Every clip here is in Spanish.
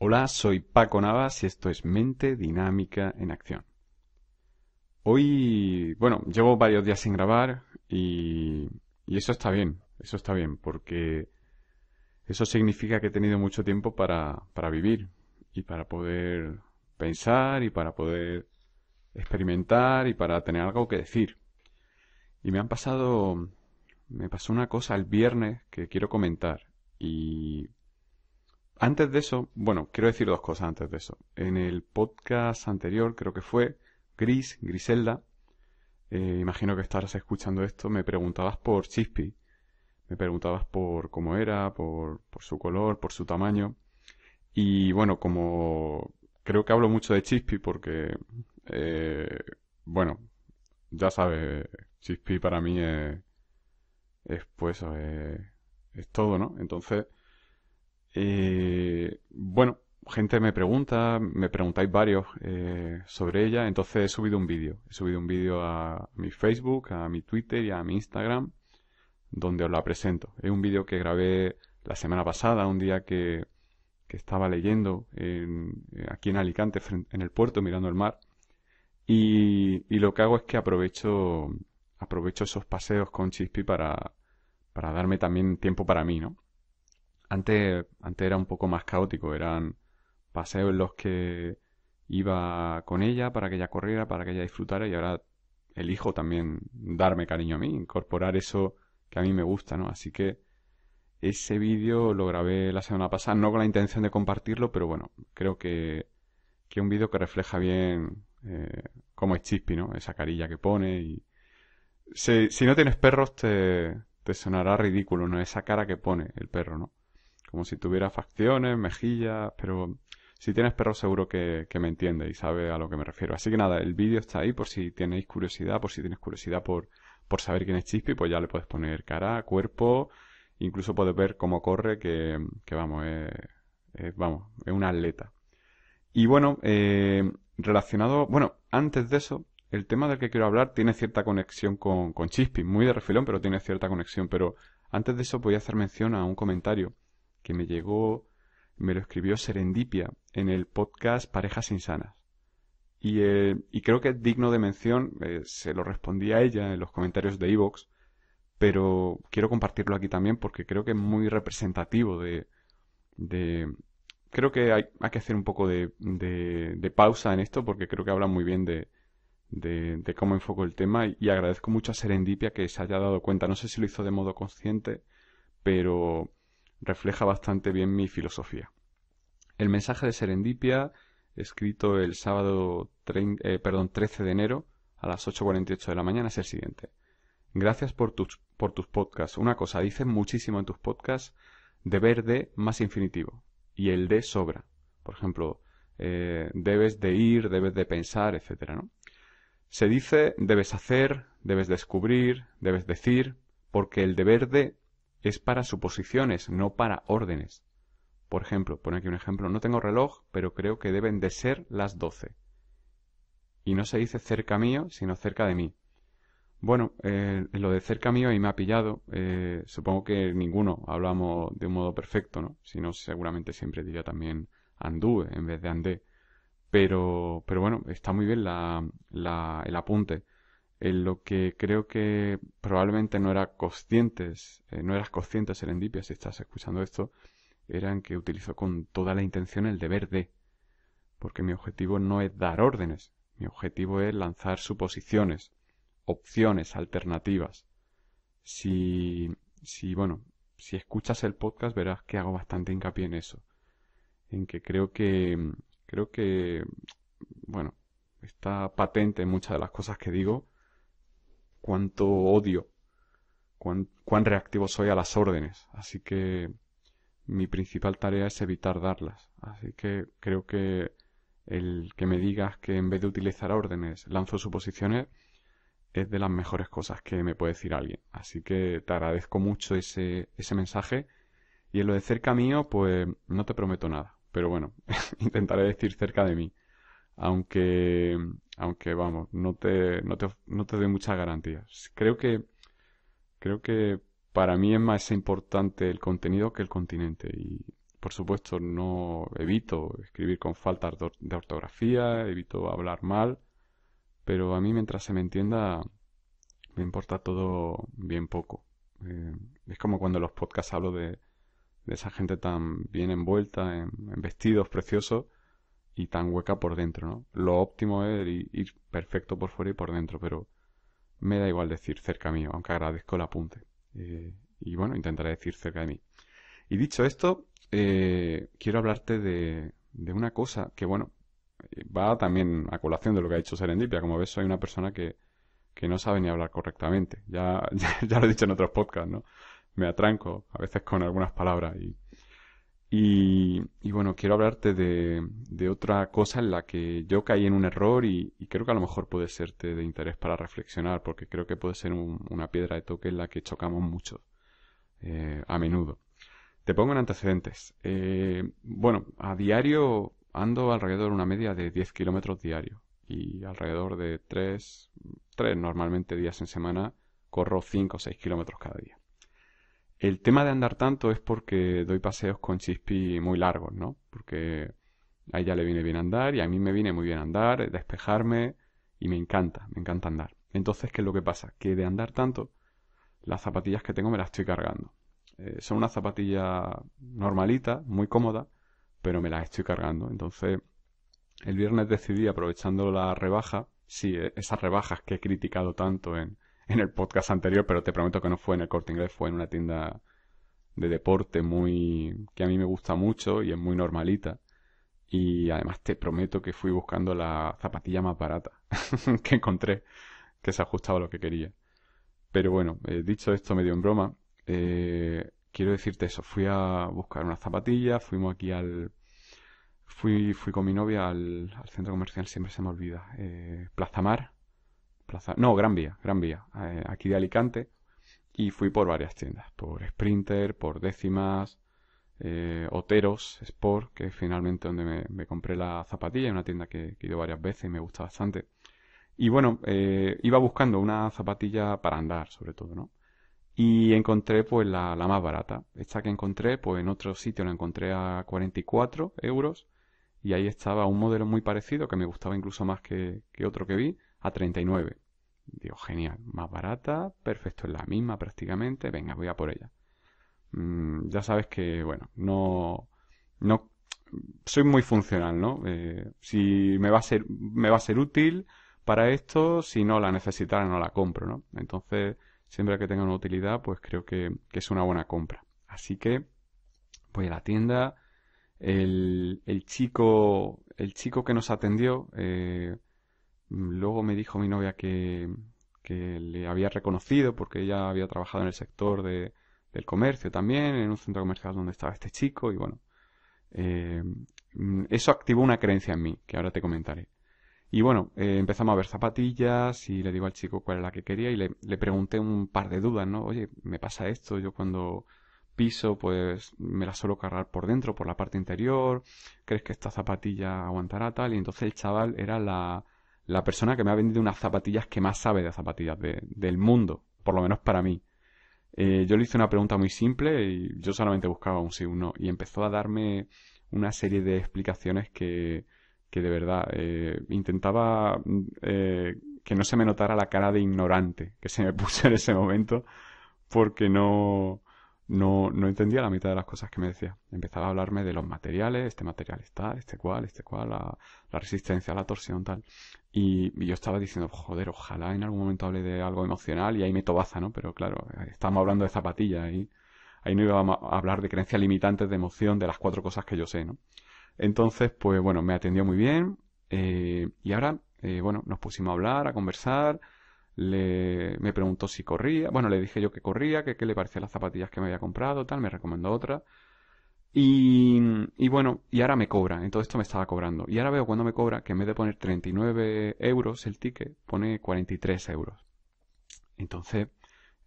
Hola, soy Paco Navas y esto es Mente Dinámica en Acción. Hoy, bueno, llevo varios días sin grabar y, y, eso está bien, eso está bien, porque eso significa que he tenido mucho tiempo para, para vivir y para poder pensar y para poder experimentar y para tener algo que decir. Y me han pasado, me pasó una cosa el viernes que quiero comentar y antes de eso, bueno, quiero decir dos cosas antes de eso. En el podcast anterior, creo que fue Gris, Griselda, eh, imagino que estarás escuchando esto, me preguntabas por Chispi, me preguntabas por cómo era, por, su color, por su tamaño. Y bueno, como creo que hablo mucho de Chispi porque, eh, bueno, ya sabes, Chispi para mí es, es pues, eh, es todo, ¿no? Entonces, eh, bueno, gente me pregunta, me preguntáis varios eh, sobre ella, entonces he subido un vídeo. He subido un vídeo a mi Facebook, a mi Twitter y a mi Instagram, donde os la presento. Es un vídeo que grabé la semana pasada, un día que, estaba leyendo en, aquí en Alicante, en el puerto, mirando el mar. Y, lo que hago es que aprovecho, aprovecho esos paseos con Chispi para, para darme también tiempo para mí, ¿no? Antes, antes era un poco más caótico, eran paseos en los que iba con ella para que ella corriera, para que ella disfrutara y ahora elijo también darme cariño a mí, incorporar eso que a mí me gusta, ¿no? Así que ese vídeo lo grabé la semana pasada, no con la intención de compartirlo, pero bueno, creo que, es un vídeo que refleja bien eh, cómo es Chispi, ¿no? Esa carilla que pone y... Si, si no tienes perros te, te sonará ridículo, ¿no? Esa cara que pone el perro, ¿no? como si tuviera facciones, mejillas, pero si tienes perro seguro que, me entiende y sabe a lo que me refiero. Así que nada, el vídeo está ahí por si tenéis curiosidad, por si tienes curiosidad por, saber quién es Chispi, pues ya le puedes poner cara, cuerpo, incluso puedes ver cómo corre, que, vamos, es, vamos, es un atleta. Y bueno, eh, relacionado, bueno, antes de eso, el tema del que quiero hablar tiene cierta conexión con, con Chispi, muy de refilón, pero tiene cierta conexión, pero antes de eso voy a hacer mención a un comentario que me llegó, me lo escribió Serendipia en el podcast Parejas Insanas. Y, eh, creo que es digno de mención, eh, se lo respondí a ella en los comentarios de Evox, pero quiero compartirlo aquí también porque creo que es muy representativo de... creo que hay, que hacer un poco de, de, pausa en esto porque creo que habla muy bien de, de, de, cómo enfoco el tema y agradezco mucho a Serendipia que se haya dado cuenta. No sé si lo hizo de modo consciente, pero refleja bastante bien mi filosofía. El mensaje de Serendipia, escrito el sábado eh, perdón, 13 de enero a las 8.48 de la mañana, es el siguiente. Gracias por tus, por tus podcasts. Una cosa, dices muchísimo en tus podcasts deber de más infinitivo y el de sobra. Por ejemplo, eh, debes de ir, debes de pensar, etc. ¿no? Se dice debes hacer, debes descubrir, debes decir, porque el deber de es para suposiciones, no para órdenes. Por ejemplo, pone aquí un ejemplo, no tengo reloj, pero creo que deben de ser las 12. Y no se dice cerca mío, sino cerca de mí. Bueno, eh, lo de cerca mío ahí me ha pillado, eh, supongo que ninguno hablamos de un modo perfecto, ¿no? Si no, seguramente siempre diría también andú en vez de andé. Pero, pero bueno, está muy bien el apunte en lo que creo que probablemente no era conscientes, eh, no eras consciente Serendipia si estás escuchando esto, eran que utilizo con toda la intención el deber de, porque mi objetivo no es dar órdenes, mi objetivo es lanzar suposiciones, opciones, alternativas. Si, si bueno, si escuchas el podcast verás que hago bastante hincapié en eso, en que creo que creo que bueno, está patente muchas de las cosas que digo cuánto odio, cuán, reactivo soy a las órdenes. Así que mi principal tarea es evitar darlas. Así que creo que el que me digas que en vez de utilizar órdenes lanzo suposiciones es de las mejores cosas que me puede decir alguien. Así que te agradezco mucho ese, ese mensaje. Y en lo de cerca mío, pues no te prometo nada. Pero bueno, intentaré decir cerca de mí. Aunque aunque vamos, no te, no te, no te doy muchas garantías. Creo que, creo que para mí es más importante el contenido que el continente. Y por supuesto no evito escribir con falta de ortografía, evito hablar mal, pero a mí mientras se me entienda me importa todo bien poco. Eh, es como cuando en los podcasts hablo de, de esa gente tan bien envuelta en vestidos preciosos y tan hueca por dentro, ¿no? Lo óptimo es ir, perfecto por fuera y por dentro, pero me da igual decir cerca mío, aunque agradezco el apunte. Eh, y bueno, intentaré decir cerca de mí. Y dicho esto, eh, quiero hablarte de, de, una cosa que, bueno, eh, va también a colación de lo que ha dicho Serendipia. Como ves, soy una persona que, no sabe ni hablar correctamente. Ya, ya, ya, lo he dicho en otros podcasts, ¿no? Me atranco a veces con algunas palabras y, y, bueno, quiero hablarte de, otra cosa en la que yo caí en un error y, creo que a lo mejor puede serte de interés para reflexionar, porque creo que puede ser una piedra de toque en la que chocamos mucho, eh, a menudo. Te pongo en antecedentes. Eh, bueno, a diario ando alrededor de una media de 10 kilómetros diario y alrededor de 3, 3 normalmente días en semana corro 5 o 6 kilómetros cada día. El tema de andar tanto es porque doy paseos con Chispi muy largos, ¿no? Porque a ella le viene bien andar y a mí me viene muy bien andar, despejarme y me encanta, me encanta andar. Entonces, ¿qué es lo que pasa? Que de andar tanto, las zapatillas que tengo me las estoy cargando. Eh, son una zapatilla normalita, muy cómoda, pero me las estoy cargando. Entonces, el viernes decidí, aprovechando la rebaja, sí, eh, esas rebajas que he criticado tanto en, en el podcast anterior, pero te prometo que no fue en el corte inglés, fue en una tienda de deporte muy que a mí me gusta mucho y es muy normalita. Y además te prometo que fui buscando la zapatilla más barata que encontré, que se ajustaba a lo que quería. Pero bueno, eh, dicho esto medio en broma, eh, quiero decirte eso, fui a buscar una zapatilla, fuimos aquí al... Fui, fui con mi novia al, centro comercial, siempre se me olvida, eh, Plaza Mar, no, Gran Vía, Gran Vía, eh, aquí de Alicante, y fui por varias tiendas, por Sprinter, por Décimas, eh, Oteros Sport, que es finalmente donde me, compré la zapatilla, una tienda que, he ido varias veces y me gusta bastante. Y bueno, eh, iba buscando una zapatilla para andar, sobre todo, ¿no? Y encontré pues la, más barata. Esta que encontré, pues en otro sitio la encontré a 44 euros. Y ahí estaba un modelo muy parecido que me gustaba incluso más que otro que vi a 39. Digo, genial, más barata, perfecto, es la misma prácticamente, venga, voy a por ella. Mm, ya sabes que, bueno, no, no soy muy funcional, ¿no? Eh, si me va, a ser, me va a ser útil para esto, si no la necesitara no la compro, ¿no? Entonces, siempre que tenga una utilidad, pues creo que, que es una buena compra. Así que voy a la tienda, el, el chico, el chico que nos atendió, eh, Mm, luego me dijo mi novia que, le había reconocido porque ella había trabajado en el sector de, del comercio también, en un centro comercial donde estaba este chico y bueno. Eh, mm, eso activó una creencia en mí, que ahora te comentaré. Y bueno, eh, empezamos a ver zapatillas y le digo al chico cuál era la que quería y le, le, pregunté un par de dudas, ¿no? Oye, me pasa esto, yo cuando piso pues me la suelo cargar por dentro, por la parte interior, ¿crees que esta zapatilla aguantará tal? Y entonces el chaval era la, la persona que me ha vendido unas zapatillas que más sabe de zapatillas del mundo, por lo menos para mí. Eh, yo le hice una pregunta muy simple y yo solamente buscaba un sí o un no. Y empezó a darme una serie de explicaciones que, que de verdad eh, intentaba eh, que no se me notara la cara de ignorante que se me puso en ese momento porque no no, no entendía la mitad de las cosas que me decía. Empezaba a hablarme de los materiales, este material está, este cual, este cual, la, resistencia resistencia, la torsión, tal. Y, yo estaba diciendo, joder, ojalá en algún momento hable de algo emocional y ahí me tobaza, ¿no? Pero claro, estábamos hablando de zapatillas ahí. Ahí no iba a hablar de creencias limitantes de emoción, de las cuatro cosas que yo sé, ¿no? Entonces, pues bueno, me atendió muy bien. Eh, y ahora, eh, bueno, nos pusimos a hablar, a conversar. Le, me preguntó si corría, bueno, le dije yo que corría, que qué le parecían las zapatillas que me había comprado, tal, me recomendó otra. Y, y, bueno, y ahora me cobra, entonces esto me estaba cobrando. Y ahora veo cuando me cobra que en vez de poner 39 euros el ticket, pone 43 euros. Entonces,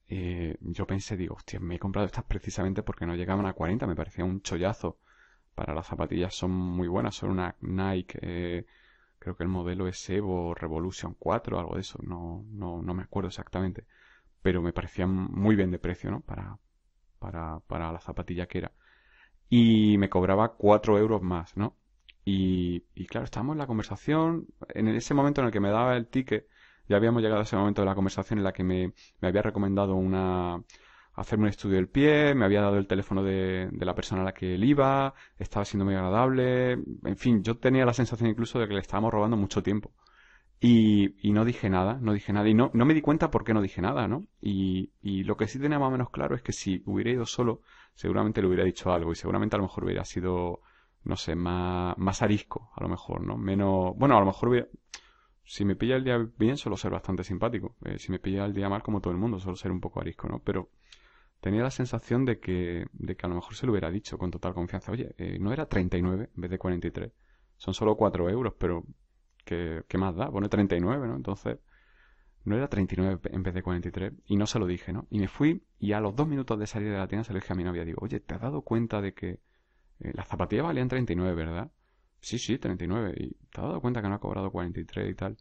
eh, yo pensé, digo, hostia, me he comprado estas precisamente porque no llegaban a 40, me parecía un chollazo. Para las zapatillas son muy buenas, son una Nike eh, creo que el modelo es Evo Revolution 4, algo de eso, no, no, me acuerdo exactamente, pero me parecía muy bien de precio, ¿no? Para, para, la zapatilla que era. Y me cobraba 4 euros más, ¿no? Y, claro, estábamos en la conversación, en ese momento en el que me daba el ticket, ya habíamos llegado a ese momento de la conversación en la que me había recomendado una, hacerme un estudio del pie, me había dado el teléfono de, la persona a la que él iba, estaba siendo muy agradable, en fin, yo tenía la sensación incluso de que le estábamos robando mucho tiempo. Y, no dije nada, no dije nada, y no, no me di cuenta por qué no dije nada, ¿no? Y, lo que sí tenía más o menos claro es que si hubiera ido solo, seguramente le hubiera dicho algo, y seguramente a lo mejor hubiera sido, no sé, más, más arisco, a lo mejor, ¿no? Menos, bueno, a lo mejor hubiera, si me pilla el día bien, suelo ser bastante simpático. Eh, si me pilla el día mal, como todo el mundo, suelo ser un poco arisco, ¿no? Pero tenía la sensación de que, de que a lo mejor se lo hubiera dicho con total confianza, oye, eh, no era 39 en vez de 43, son solo 4 euros, pero ¿qué, qué más da? Pone bueno, 39, ¿no? Entonces, no era 39 en vez de 43 y no se lo dije, ¿no? Y me fui y a los dos minutos de salir de la tienda se lo dije a mi novia, digo, oye, ¿te has dado cuenta de que eh, las zapatillas valían 39, ¿verdad? Sí, sí, 39. Y te has dado cuenta que no ha cobrado 43 y tal.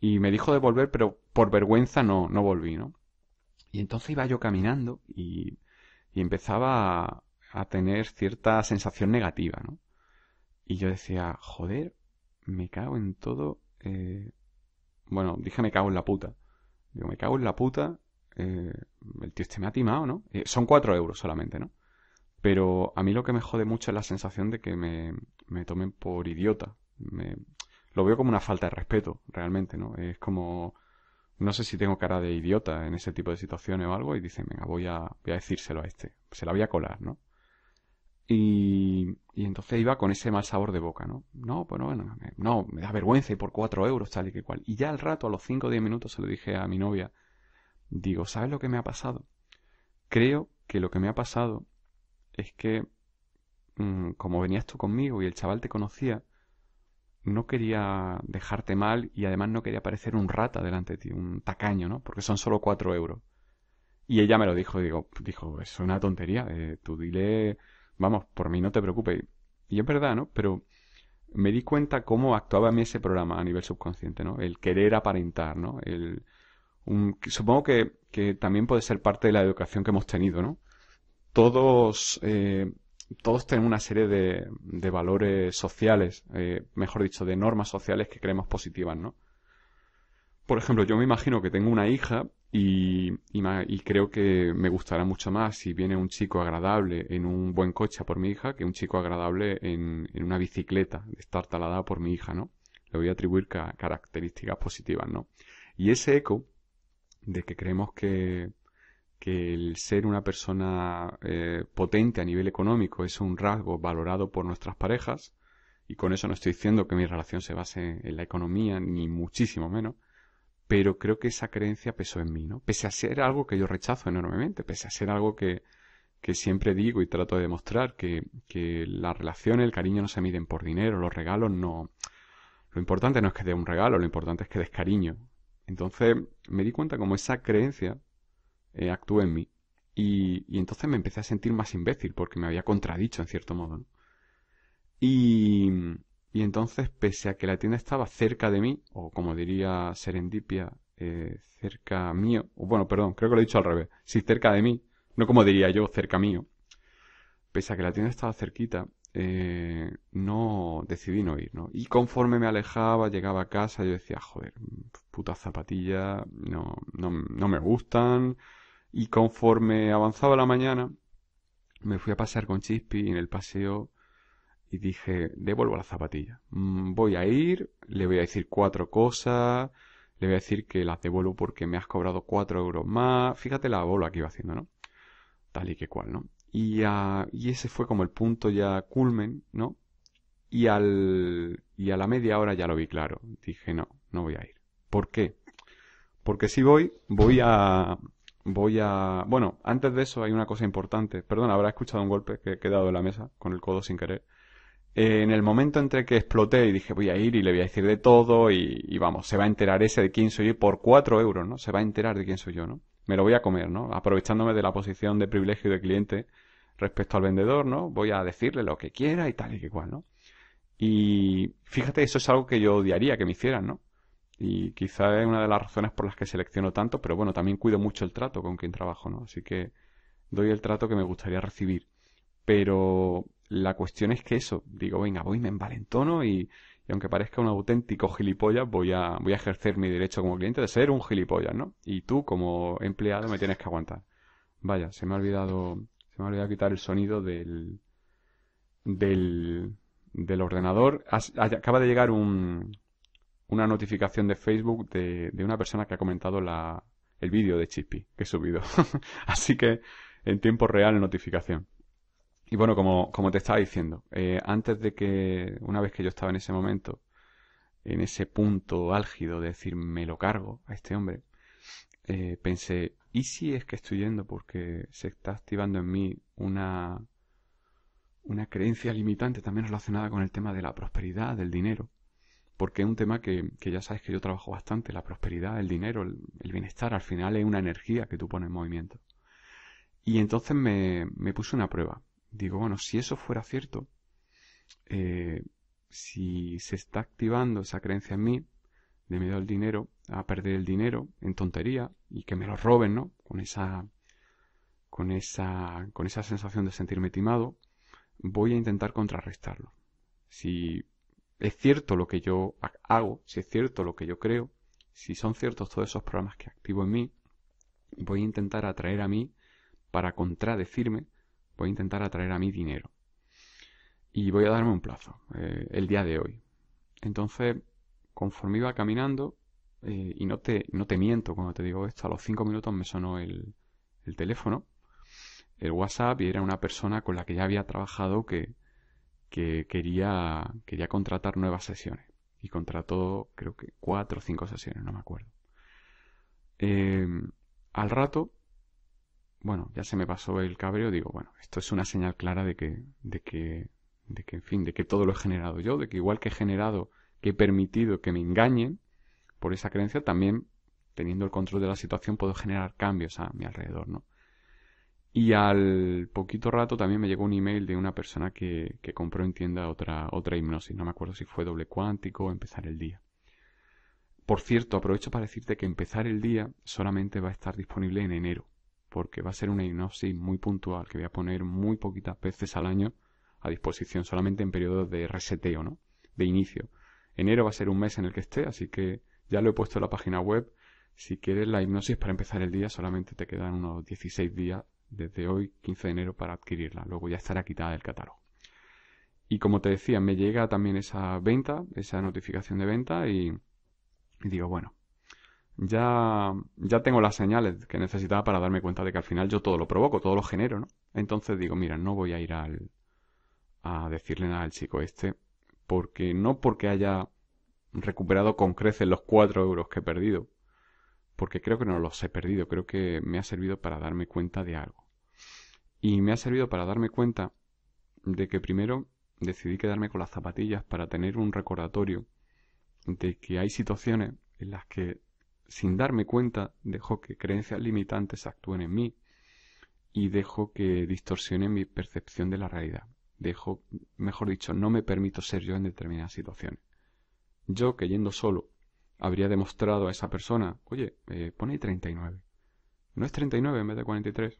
Y me dijo de volver, pero por vergüenza no, no volví, ¿no? Y entonces iba yo caminando y, empezaba a, tener cierta sensación negativa, ¿no? Y yo decía, joder, me cago en todo. Eh, bueno, dije me cago en la puta. Digo, me cago en la puta. Eh... el tío este me ha timado, ¿no? Eh, son cuatro euros solamente, ¿no? Pero a mí lo que me jode mucho es la sensación de que me, me tomen por idiota. Me, lo veo como una falta de respeto, realmente, ¿no? Es como no sé si tengo cara de idiota en ese tipo de situaciones o algo, y dice venga, voy a, voy a decírselo a este, se la voy a colar, ¿no? Y, y entonces iba con ese mal sabor de boca, ¿no? No, pues no, bueno, no, me da vergüenza y por cuatro euros, tal y que cual. Y ya al rato, a los cinco o diez minutos, se lo dije a mi novia, digo, ¿sabes lo que me ha pasado? Creo que lo que me ha pasado es que, mm, como venías tú conmigo y el chaval te conocía, no quería dejarte mal y además no quería parecer un rata delante de ti, un tacaño, ¿no? Porque son solo cuatro euros. Y ella me lo dijo, digo, dijo, es una tontería, eh, tú dile, vamos, por mí no te preocupes. Y es verdad, ¿no? Pero me di cuenta cómo actuaba a mí ese programa a nivel subconsciente, ¿no? El querer aparentar, ¿no? El, supongo que, también puede ser parte de la educación que hemos tenido, ¿no? Todos eh, todos tenemos una serie de, valores sociales, eh, mejor dicho, de normas sociales que creemos positivas, ¿no? Por ejemplo, yo me imagino que tengo una hija y, y, creo que me gustará mucho más si viene un chico agradable en un buen coche por mi hija que un chico agradable en, una bicicleta, estar talada por mi hija, ¿no? Le voy a atribuir características positivas, ¿no? Y ese eco de que creemos que, que el ser una persona eh, potente a nivel económico es un rasgo valorado por nuestras parejas, y con eso no estoy diciendo que mi relación se base en la economía, ni muchísimo menos, pero creo que esa creencia pesó en mí, ¿no? Pese a ser algo que yo rechazo enormemente, pese a ser algo que, siempre digo y trato de demostrar, que, que la relación, el cariño no se miden por dinero, los regalos no... Lo importante no es que dé un regalo, lo importante es que des cariño. Entonces me di cuenta como esa creencia eh, en mí. Y, entonces me empecé a sentir más imbécil porque me había contradicho en cierto modo. Y, y, entonces, pese a que la tienda estaba cerca de mí, o como diría Serendipia, eh, cerca mío, bueno, perdón, creo que lo he dicho al revés, ...si cerca de mí, no como diría yo, cerca mío, pese a que la tienda estaba cerquita, eh, no decidí no ir, ¿no? Y conforme me alejaba, llegaba a casa, yo decía, joder, puta zapatilla, no, no, no me gustan, y conforme avanzaba la mañana, me fui a pasar con Chispi en el paseo y dije, devuelvo la zapatilla. Mm, voy a ir, le voy a decir cuatro cosas, le voy a decir que las devuelvo porque me has cobrado cuatro euros más. Fíjate la bola que iba haciendo, ¿no? Tal y que cual, ¿no? Y, ah, y ese fue como el punto ya culmen, ¿no? Y, al, y a la media hora ya lo vi claro. Dije, no, no voy a ir. ¿Por qué? Porque si voy, voy a, voy a... Bueno, antes de eso hay una cosa importante. Perdón, habrá escuchado un golpe que he quedado en la mesa con el codo sin querer. Eh, en el momento entre que exploté y dije voy a ir y le voy a decir de todo y, vamos, se va a enterar ese de quién soy yo por cuatro euros, ¿no? Se va a enterar de quién soy yo, ¿no? Me lo voy a comer, ¿no? Aprovechándome de la posición de privilegio de cliente respecto al vendedor, ¿no? Voy a decirle lo que quiera y tal y que cual, ¿no? Y fíjate, eso es algo que yo odiaría que me hicieran, ¿no? y quizá es una de las razones por las que selecciono tanto, pero bueno, también cuido mucho el trato con quien trabajo, ¿no? Así que doy el trato que me gustaría recibir. Pero la cuestión es que eso, digo, venga, voy, me envalentono y, aunque parezca un auténtico gilipollas, voy a, voy a ejercer mi derecho como cliente de ser un gilipollas, ¿no? Y tú, como empleado, me tienes que aguantar. Vaya, se me ha olvidado, se me ha olvidado quitar el sonido del, del, del ordenador. acaba de llegar un, una notificación de Facebook de, una persona que ha comentado el vídeo de Chispi que he subido. Así que en tiempo real notificación. Y bueno, como, como te estaba diciendo, eh, antes de que, una vez que yo estaba en ese momento, en ese punto álgido de decir me lo cargo a este hombre, eh, pensé, ¿y si es que estoy yendo porque se está activando en mí una, una creencia limitante también relacionada con el tema de la prosperidad, del dinero? porque es un tema que, ya sabes que yo trabajo bastante, la prosperidad, el dinero, el, bienestar, al final es una energía que tú pones en movimiento. Y entonces me, me puse una prueba. Digo, bueno, si eso fuera cierto, eh, si se está activando esa creencia en mí, de miedo el dinero, a perder el dinero en tontería y que me lo roben, ¿no? Con esa, con esa, con esa sensación de sentirme timado, voy a intentar contrarrestarlo. Si es cierto lo que yo hago, si es cierto lo que yo creo, si son ciertos todos esos programas que activo en mí, voy a intentar atraer a mí para contradecirme, voy a intentar atraer a mí dinero. Y voy a darme un plazo, eh, el día de hoy. Entonces, conforme iba caminando, eh, y no te, no te miento cuando te digo esto, a los cinco minutos me sonó el teléfono, el WhatsApp, y era una persona con la que ya había trabajado que, que quería, quería contratar nuevas sesiones. Y contrató, creo que cuatro o cinco sesiones, no me acuerdo. Eh, al rato, bueno, ya se me pasó el cabreo, digo, bueno, esto es una señal clara de que, de que, de que, en fin, de que todo lo he generado yo, de que igual que he generado, que he permitido que me engañen por esa creencia, también teniendo el control de la situación puedo generar cambios a mi alrededor, ¿no? Y al poquito rato también me llegó un email de una persona que, compró en tienda otra, otra hipnosis. No me acuerdo si fue doble cuántico o empezar el día. Por cierto, aprovecho para decirte que empezar el día solamente va a estar disponible en enero, porque va a ser una hipnosis muy puntual que voy a poner muy poquitas veces al año a disposición, solamente en periodos de reseteo, ¿no? De inicio. Enero va a ser un mes en el que esté, así que ya lo he puesto en la página web. Si quieres la hipnosis para empezar el día, solamente te quedan unos 16 días desde hoy 15 de enero para adquirirla. Luego ya estará quitada del catálogo. Y como te decía, me llega también esa venta, esa notificación de venta y, digo, bueno, ya, ya tengo las señales que necesitaba para darme cuenta de que al final yo todo lo provoco, todo lo genero, ¿no? Entonces digo, mira, no voy a ir a decirle nada al chico este, porque no porque haya recuperado con creces los 4 euros que he perdido, porque creo que no los he perdido, creo que me ha servido para darme cuenta de algo. Y me ha servido para darme cuenta de que primero decidí quedarme con las zapatillas para tener un recordatorio de que hay situaciones en las que sin darme cuenta dejo que creencias limitantes actúen en mí y dejo que distorsionen mi percepción de la realidad. Dejo, mejor dicho, no me permito ser yo en determinadas situaciones. Yo que yendo solo habría demostrado a esa persona, oye, eh, pone 39. No es 39 en vez de 43.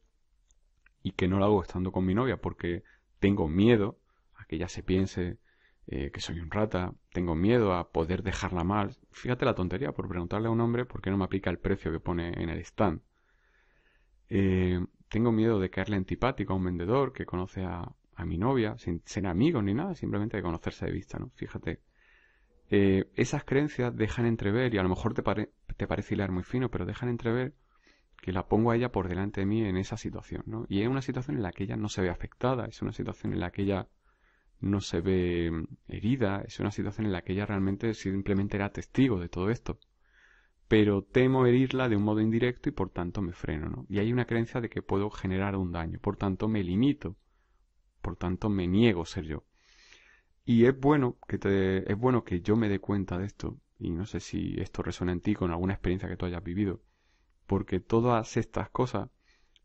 Y que no la hago estando con mi novia porque tengo miedo a que ella se piense eh, que soy un rata, tengo miedo a poder dejarla mal. Fíjate la tontería por preguntarle a un hombre por qué no me aplica el precio que pone en el stand. Eh, tengo miedo de caerle antipático a un vendedor que conoce a, a mi novia, sin ser amigos ni nada, simplemente de conocerse de vista, ¿no? Fíjate eh, esas creencias dejan entrever, y a lo mejor te, te parece hilar muy fino, pero dejan entrever que la pongo a ella por delante de mí en esa situación, Y es una situación en la que ella no se ve afectada, es una situación en la que ella no se ve mm, herida, es una situación en la que ella realmente simplemente era testigo de todo esto. Pero temo herirla de un modo indirecto y por tanto me freno, ¿no? Y hay una creencia de que puedo generar un daño, por tanto me limito, por tanto me niego ser yo. Y es bueno que te, es bueno que yo me dé cuenta de esto, y no sé si esto resuena en ti con alguna experiencia que tú hayas vivido, porque todas estas cosas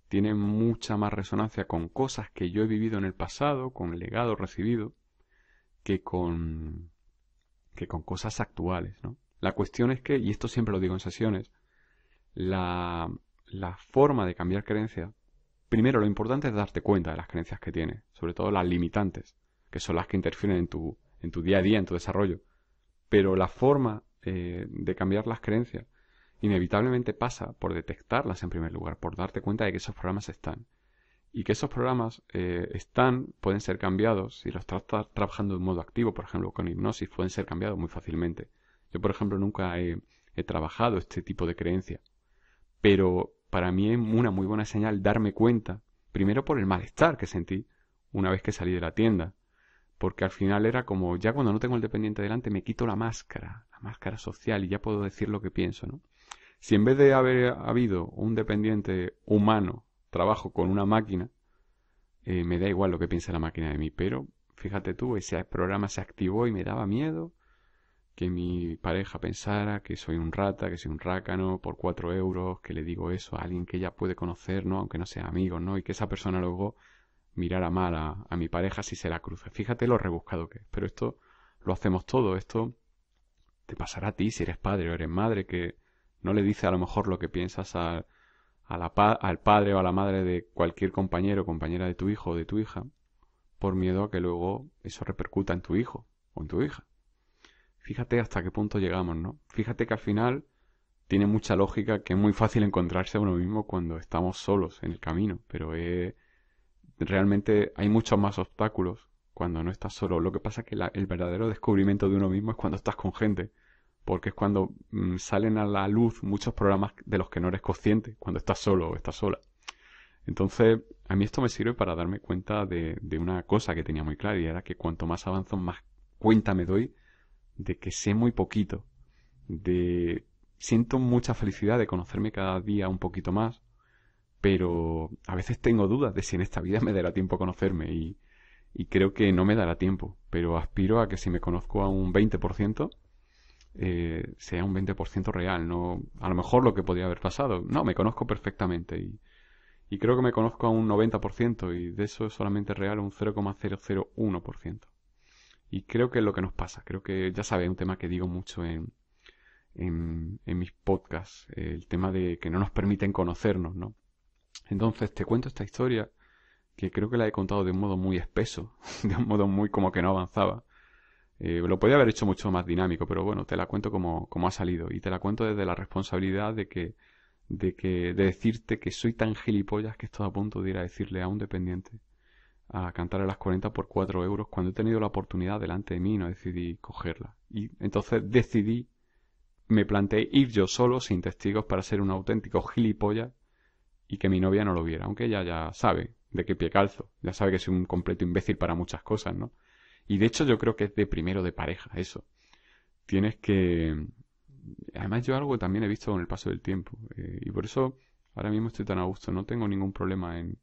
tienen mucha más resonancia con cosas que yo he vivido en el pasado, con legado recibido, que con que con cosas actuales, ¿no? La cuestión es que, y esto siempre lo digo en sesiones, la, la forma de cambiar creencias, primero lo importante es darte cuenta de las creencias que tienes, sobre todo las limitantes que son las que interfieren en tu, en tu día a día, en tu desarrollo. Pero la forma eh, de cambiar las creencias inevitablemente pasa por detectarlas en primer lugar, por darte cuenta de que esos programas están. Y que esos programas eh, están, pueden ser cambiados, si los estás trabajando en modo activo, por ejemplo, con hipnosis, pueden ser cambiados muy fácilmente. Yo, por ejemplo, nunca he, trabajado este tipo de creencias. Pero para mí es una muy buena señal darme cuenta, primero por el malestar que sentí una vez que salí de la tienda, porque al final era como, ya cuando no tengo el dependiente delante, me quito la máscara, la máscara social, y ya puedo decir lo que pienso, ¿no? Si en vez de haber habido un dependiente humano, trabajo con una máquina, eh, me da igual lo que piensa la máquina de mí, pero fíjate tú, ese programa se activó y me daba miedo que mi pareja pensara que soy un rata, que soy un rácano, por cuatro euros, que le digo eso a alguien que ya puede conocer, ¿no? Aunque no sea amigo, ¿no? Y que esa persona luego mirar a mal a, mi pareja si se la cruza. Fíjate lo rebuscado que es. Pero esto lo hacemos todo. Esto te pasará a ti si eres padre o eres madre que no le dice a lo mejor lo que piensas a, la al padre o a la madre de cualquier compañero o compañera de tu hijo o de tu hija por miedo a que luego eso repercuta en tu hijo o en tu hija. Fíjate hasta qué punto llegamos, ¿no? Fíjate que al final tiene mucha lógica que es muy fácil encontrarse a uno mismo cuando estamos solos en el camino, pero es, realmente hay muchos más obstáculos cuando no estás solo. Lo que pasa es que el verdadero descubrimiento de uno mismo es cuando estás con gente, porque es cuando mm, salen a la luz muchos programas de los que no eres consciente, cuando estás solo o estás sola. Entonces, a mí esto me sirve para darme cuenta de, de una cosa que tenía muy clara y era que cuanto más avanzo, más cuenta me doy de que sé muy poquito, de siento mucha felicidad de conocerme cada día un poquito más, pero a veces tengo dudas de si en esta vida me dará tiempo a conocerme y, creo que no me dará tiempo, pero aspiro a que si me conozco a un 20%, eh, sea un 20% real, no a lo mejor lo que podría haber pasado. No, me conozco perfectamente y, creo que me conozco a un 90% y de eso es solamente real un 0,001%. Y creo que es lo que nos pasa, creo que ya sabéis, un tema que digo mucho en, en, en mis podcasts, el tema de que no nos permiten conocernos, ¿no? Entonces te cuento esta historia que creo que la he contado de un modo muy espeso, de un modo muy como que no avanzaba. Eh, lo podía haber hecho mucho más dinámico, pero bueno, te la cuento como, como ha salido. Y te la cuento desde la responsabilidad de que, de que, de decirte que soy tan gilipollas que estoy a punto de ir a decirle a un dependiente a cantar a las 40 por 4 euros cuando he tenido la oportunidad delante de mí y no decidí cogerla. Y entonces decidí, me planteé ir yo solo, sin testigos, para ser un auténtico gilipollas y que mi novia no lo viera, aunque ella ya sabe de qué pie calzo, ya sabe que soy un completo imbécil para muchas cosas, ¿no? Y de hecho yo creo que es de primero de pareja eso. Tienes que... Además yo algo también he visto con el paso del tiempo eh, y por eso ahora mismo estoy tan a gusto, no tengo ningún problema en,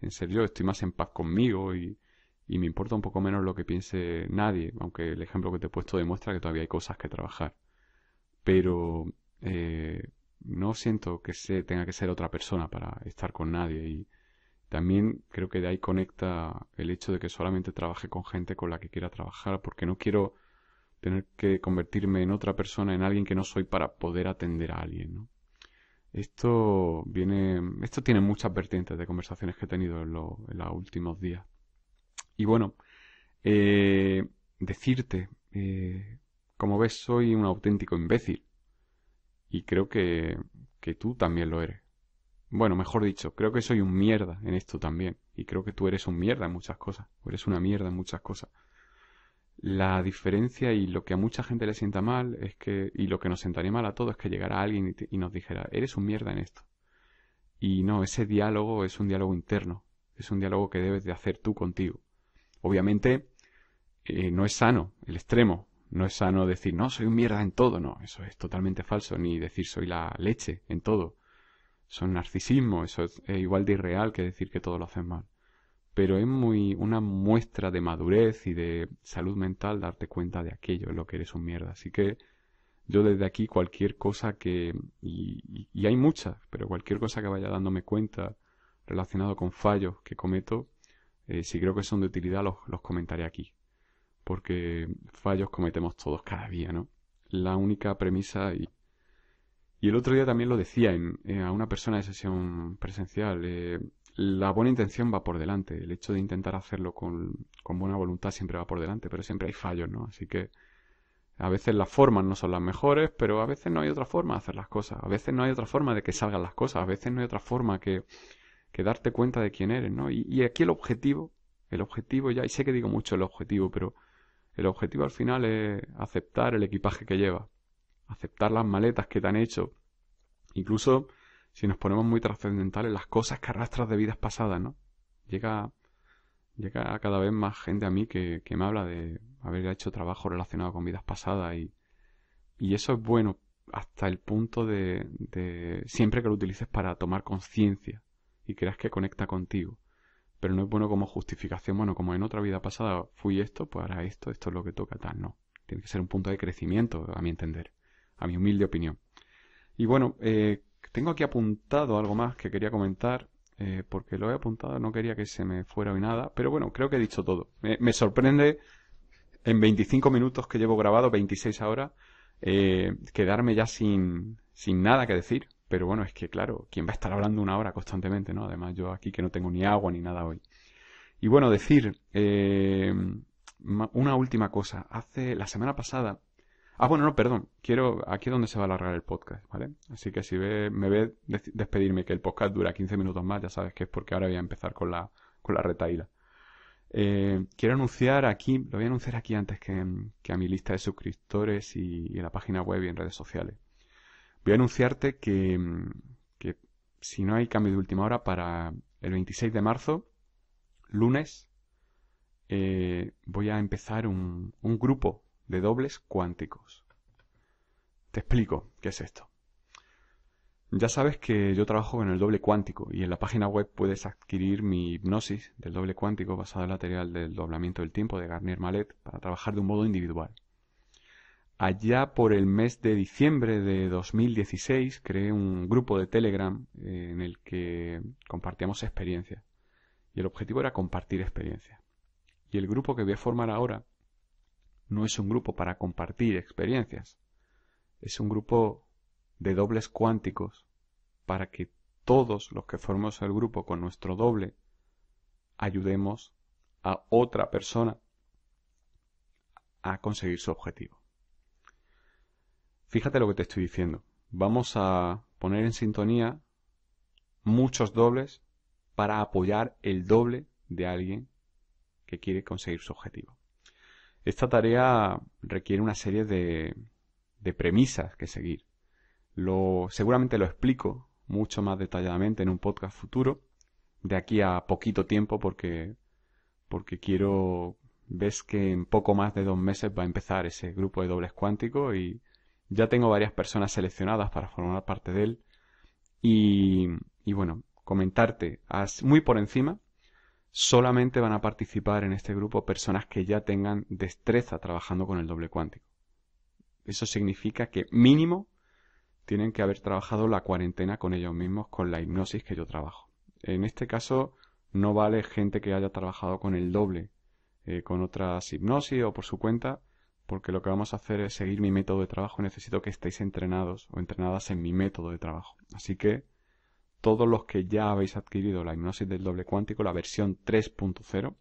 en ser yo, estoy más en paz conmigo y, y me importa un poco menos lo que piense nadie, aunque el ejemplo que te he puesto demuestra que todavía hay cosas que trabajar. Pero eh, no siento que se tenga que ser otra persona para estar con nadie y también creo que de ahí conecta el hecho de que solamente trabaje con gente con la que quiera trabajar porque no quiero tener que convertirme en otra persona, en alguien que no soy para poder atender a alguien, Esto viene, esto tiene muchas vertientes de conversaciones que he tenido en, los últimos días. Y bueno, eh, decirte, eh, como ves, soy un auténtico imbécil. Y creo que, que tú también lo eres. Bueno, mejor dicho, creo que soy un mierda en esto también. Y creo que tú eres un mierda en muchas cosas. eres una mierda en muchas cosas. La diferencia y lo que a mucha gente le sienta mal es que, y lo que nos sentaría mal a todos es que llegara alguien y, nos dijera, eres un mierda en esto. Y no, ese diálogo es un diálogo interno. Es un diálogo que debes de hacer tú contigo. Obviamente, eh, no es sano el extremo. No es sano decir, no, soy un mierda en todo, no, eso es totalmente falso, ni decir soy la leche en todo. son es narcisismo, eso es igual de irreal que decir que todo lo haces mal. Pero es muy una muestra de madurez y de salud mental darte cuenta de aquello, en lo que eres un mierda. Así que yo desde aquí cualquier cosa que, y, hay muchas, pero cualquier cosa que vaya dándome cuenta relacionado con fallos que cometo, eh, si creo que son de utilidad los, los comentaré aquí porque fallos cometemos todos cada día, ¿no? La única premisa y... Y el otro día también lo decía en, eh, a una persona de sesión presencial, eh, la buena intención va por delante, el hecho de intentar hacerlo con, con buena voluntad siempre va por delante, pero siempre hay fallos, ¿no? Así que a veces las formas no son las mejores, pero a veces no hay otra forma de hacer las cosas, a veces no hay otra forma de que salgan las cosas, a veces no hay otra forma que, que darte cuenta de quién eres, ¿no? Y, y aquí el objetivo, el objetivo ya, y sé que digo mucho el objetivo, pero el objetivo al final es aceptar el equipaje que lleva, aceptar las maletas que te han hecho, incluso si nos ponemos muy trascendentales, las cosas que arrastras de vidas pasadas, ¿no? Llega, llega cada vez más gente a mí que, me habla de haber hecho trabajo relacionado con vidas pasadas y, y eso es bueno hasta el punto de, de siempre que lo utilices para tomar conciencia y creas que conecta contigo pero no es bueno como justificación, bueno, como en otra vida pasada fui esto, pues ahora esto, esto es lo que toca, tal, no. Tiene que ser un punto de crecimiento, a mi entender, a mi humilde opinión. Y bueno, eh, tengo aquí apuntado algo más que quería comentar, eh, porque lo he apuntado, no quería que se me fuera hoy nada, pero bueno, creo que he dicho todo. Me, sorprende en 25 minutos que llevo grabado, 26 ahora, eh, quedarme ya sin, sin nada que decir, pero bueno, es que claro, ¿quién va a estar hablando una hora constantemente, no? Además, yo aquí que no tengo ni agua ni nada hoy. Y bueno, decir, eh, una última cosa. Hace la semana pasada. Ah, bueno, no, perdón. Quiero. Aquí es donde se va a alargar el podcast, ¿vale? Así que si ve, me ve despedirme que el podcast dura 15 minutos más, ya sabes que es porque ahora voy a empezar con la, con la retaíla. Eh, quiero anunciar aquí, lo voy a anunciar aquí antes que, a mi lista de suscriptores y, en la página web y en redes sociales. Voy a anunciarte que, si no hay cambio de última hora para el 26 de marzo, lunes, eh, voy a empezar un, grupo de dobles cuánticos. Te explico qué es esto. Ya sabes que yo trabajo en el doble cuántico y en la página web puedes adquirir mi hipnosis del doble cuántico basada en la teoría del doblamiento del tiempo de Garnier Mallet para trabajar de un modo individual allá por el mes de diciembre de 2016 creé un grupo de Telegram eh, en el que compartíamos experiencias. Y el objetivo era compartir experiencias. Y el grupo que voy a formar ahora no es un grupo para compartir experiencias. Es un grupo de dobles cuánticos para que todos los que formemos el grupo con nuestro doble ayudemos a otra persona a conseguir su objetivo. Fíjate lo que te estoy diciendo. Vamos a poner en sintonía muchos dobles para apoyar el doble de alguien que quiere conseguir su objetivo. Esta tarea requiere una serie de, de premisas que seguir. Lo, seguramente lo explico mucho más detalladamente en un podcast futuro, de aquí a poquito tiempo, porque, porque quiero, ves que en poco más de dos meses va a empezar ese grupo de dobles cuánticos y, ya tengo varias personas seleccionadas para formar parte de él. Y, bueno, comentarte muy por encima, solamente van a participar en este grupo personas que ya tengan destreza trabajando con el doble cuántico. Eso significa que mínimo tienen que haber trabajado la cuarentena con ellos mismos, con la hipnosis que yo trabajo. En este caso no vale gente que haya trabajado con el doble, eh, con otras hipnosis o por su cuenta, porque lo que vamos a hacer es seguir mi método de trabajo. Necesito que estéis entrenados o entrenadas en mi método de trabajo. Así que todos los que ya habéis adquirido la hipnosis del doble cuántico, la versión 3.0,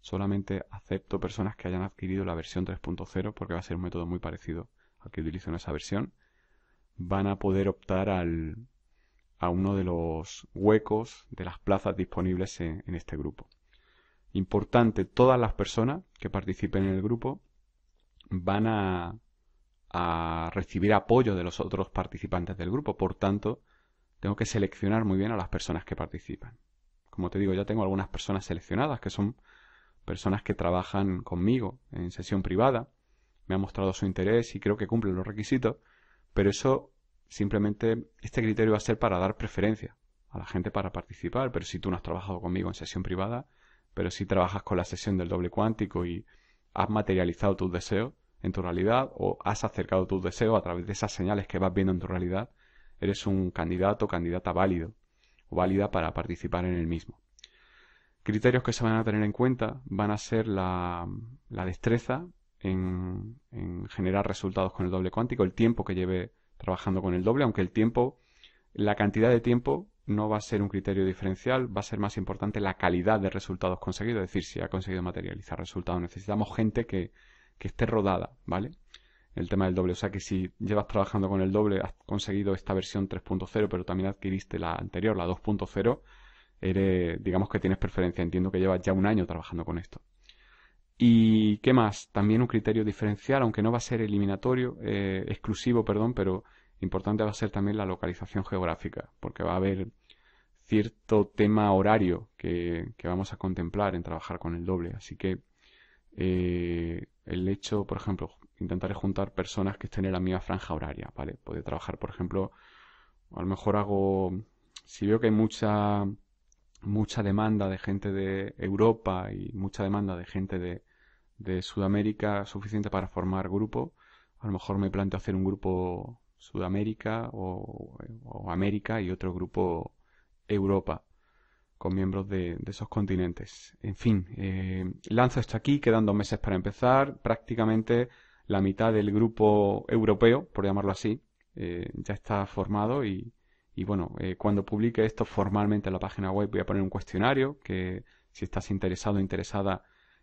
solamente acepto personas que hayan adquirido la versión 3.0 porque va a ser un método muy parecido al que utilizo en esa versión. Van a poder optar a uno de los huecos de las plazas disponibles en este grupo. Importante, todas las personas que participen en el grupo van a, recibir apoyo de los otros participantes del grupo. Por tanto, tengo que seleccionar muy bien a las personas que participan. Como te digo, ya tengo algunas personas seleccionadas, que son personas que trabajan conmigo en sesión privada. Me han mostrado su interés y creo que cumplen los requisitos, pero eso simplemente, este criterio va a ser para dar preferencia a la gente para participar, pero si tú no has trabajado conmigo en sesión privada, pero si trabajas con la sesión del doble cuántico y has materializado tus deseos, en tu realidad o has acercado tu deseo a través de esas señales que vas viendo en tu realidad, eres un candidato o candidata válido o válida para participar en el mismo. Criterios que se van a tener en cuenta van a ser la, destreza en, en, generar resultados con el doble cuántico, el tiempo que lleve trabajando con el doble, aunque el tiempo, la cantidad de tiempo no va a ser un criterio diferencial, va a ser más importante la calidad de resultados conseguidos, es decir, si ha conseguido materializar resultados. Necesitamos gente que, que esté rodada, ¿vale? El tema del doble. O sea que si llevas trabajando con el doble, has conseguido esta versión 3.0, pero también adquiriste la anterior, la 2.0, digamos que tienes preferencia. Entiendo que llevas ya un año trabajando con esto. ¿Y qué más? También un criterio diferencial, aunque no va a ser eliminatorio, eh, exclusivo, perdón, pero importante va a ser también la localización geográfica, porque va a haber cierto tema horario que, vamos a contemplar en trabajar con el doble. Así que eh, el hecho, por ejemplo, intentaré juntar personas que estén en la misma franja horaria, ¿vale? Puede trabajar, por ejemplo, a lo mejor hago, si veo que hay mucha, mucha demanda de gente de Europa y mucha demanda de gente de, de Sudamérica suficiente para formar grupo, a lo mejor me planteo hacer un grupo Sudamérica o América y otro grupo Europa con miembros de, esos continentes. En fin, lanzo eh, Lanza aquí, quedan dos meses para empezar, prácticamente la mitad del grupo europeo, por llamarlo así, eh, ya está formado y, bueno, eh, cuando publique esto formalmente en la página web voy a poner un cuestionario que si estás interesado o interesada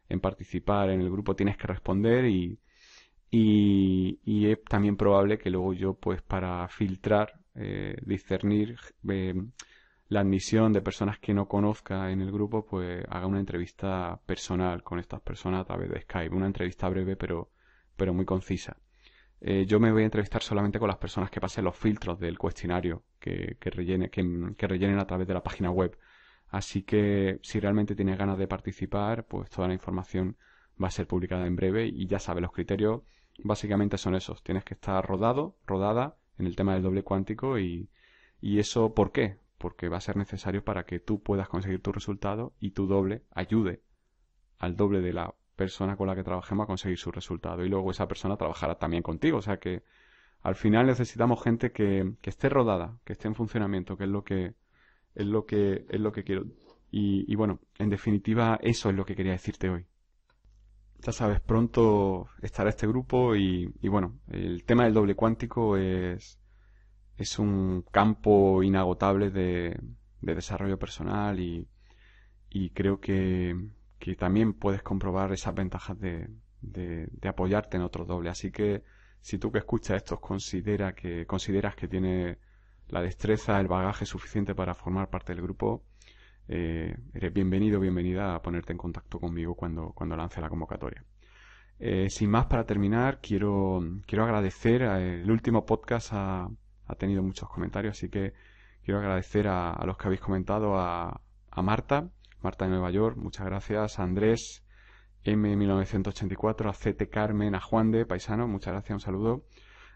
en participar en el grupo tienes que responder y, y, y es también probable que luego yo pues para filtrar, discernir, la admisión de personas que no conozca en el grupo, pues haga una entrevista personal con estas personas a través de Skype. Una entrevista breve, pero, pero muy concisa. Eh, yo me voy a entrevistar solamente con las personas que pasen los filtros del cuestionario que, que, rellene, que, rellenen a través de la página web. Así que si realmente tienes ganas de participar, pues toda la información va a ser publicada en breve y ya sabes, los criterios básicamente son esos. Tienes que estar rodado, rodada en el tema del doble cuántico y, y eso, ¿por qué? porque va a ser necesario para que tú puedas conseguir tu resultado y tu doble ayude al doble de la persona con la que trabajemos a conseguir su resultado y luego esa persona trabajará también contigo. O sea que al final necesitamos gente que, esté rodada, que esté en funcionamiento, que es lo que es lo que es lo que quiero. Y, bueno, en definitiva eso es lo que quería decirte hoy. Ya sabes, pronto estará este grupo y bueno, el tema del doble cuántico es es un campo inagotable de, desarrollo personal y, creo que, también puedes comprobar esas ventajas de, apoyarte en otro doble. Así que si tú que escuchas esto considera que, consideras que tiene la destreza, el bagaje suficiente para formar parte del grupo, eh, eres bienvenido, bienvenida a ponerte en contacto conmigo cuando, cuando lance la convocatoria. Eh, sin más, para terminar, quiero, quiero agradecer eh, el último podcast a, ha tenido muchos comentarios, así que quiero agradecer a, los que habéis comentado, a, Marta, Marta de Nueva York, muchas gracias, a Andrés, M1984, a CT Carmen, a Juan de Paisano, muchas gracias, un saludo,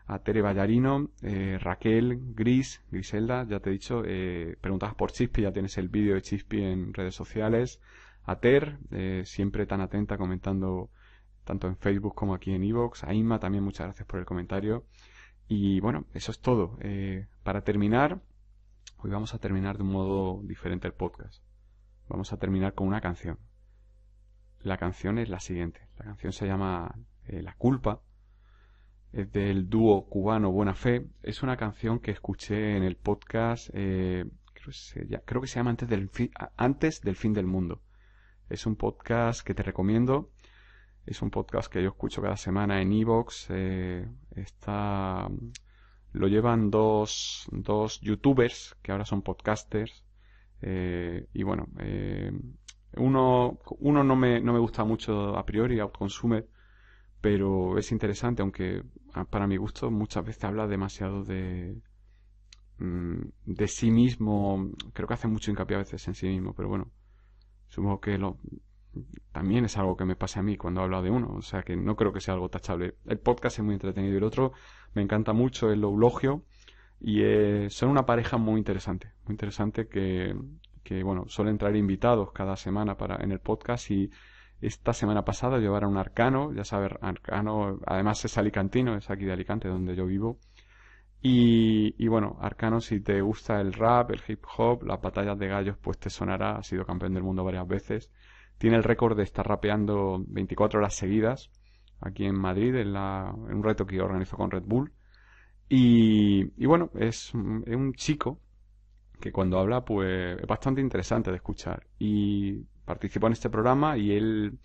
a Tere Vallarino eh, Raquel, Gris, Griselda, ya te he dicho, eh, preguntas por Chispi, ya tienes el vídeo de Chispi en redes sociales, a Ter, eh, siempre tan atenta comentando tanto en Facebook como aquí en Evox, a Inma también muchas gracias por el comentario y bueno, eso es todo. Eh, para terminar, hoy vamos a terminar de un modo diferente el podcast. Vamos a terminar con una canción. La canción es la siguiente. La canción se llama eh, La culpa. Es del dúo cubano Buena Fe. Es una canción que escuché en el podcast, eh, creo, que se llama antes del, antes del fin del mundo. Es un podcast que te recomiendo es un podcast que yo escucho cada semana en Evox. Eh, está, lo llevan dos, dos youtubers que ahora son podcasters. Eh, y bueno, eh, uno, no, me, no me gusta mucho a priori, Outconsumer, pero es interesante, aunque para mi gusto muchas veces habla demasiado de, mm, de sí mismo. Creo que hace mucho hincapié a veces en sí mismo, pero bueno, supongo que lo, también es algo que me pasa a mí cuando hablo de uno, o sea que no creo que sea algo tachable. El podcast es muy entretenido y el otro me encanta mucho, el Eulogio, y eh, son una pareja muy interesante, muy interesante que, que, bueno, suelen entrar invitados cada semana para, en el podcast y esta semana pasada llevaron un arcano, ya sabes, arcano, además es alicantino, es aquí de Alicante donde yo vivo. Y, y, bueno, Arcano, si te gusta el rap, el hip hop, las batallas de gallos, pues te sonará, ha sido campeón del mundo varias veces. Tiene el récord de estar rapeando 24 horas seguidas aquí en Madrid, en, un reto que organizó con Red Bull. Y, bueno, es un, es un chico que cuando habla pues es bastante interesante de escuchar. Y participó en este programa y él,